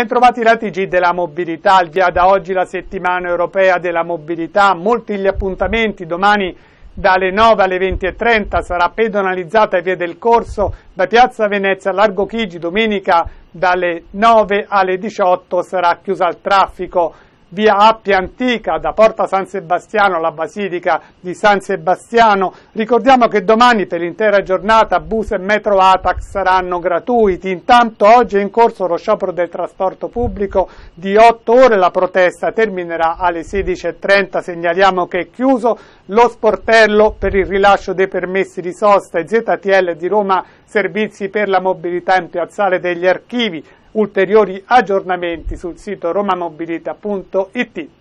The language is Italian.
Bentrovati la TG della Mobilità, il via da oggi la settimana europea della mobilità, molti gli appuntamenti, domani dalle 9 alle 20.30 sarà pedonalizzata via del corso da Piazza Venezia a Largo Chigi, domenica dalle 9 alle 18 sarà chiusa al traffico via Appia Antica, da Porta San Sebastiano alla Basilica di San Sebastiano. Ricordiamo che domani per l'intera giornata bus e metro ATAC saranno gratuiti. Intanto oggi è in corso lo sciopero del trasporto pubblico di 8 ore, la protesta terminerà alle 16.30. Segnaliamo che è chiuso lo sportello per il rilascio dei permessi di sosta e ZTL di Roma Servizi per la Mobilità in Piazzale degli Archivi ulteriori aggiornamenti sul sito romamobilita.it.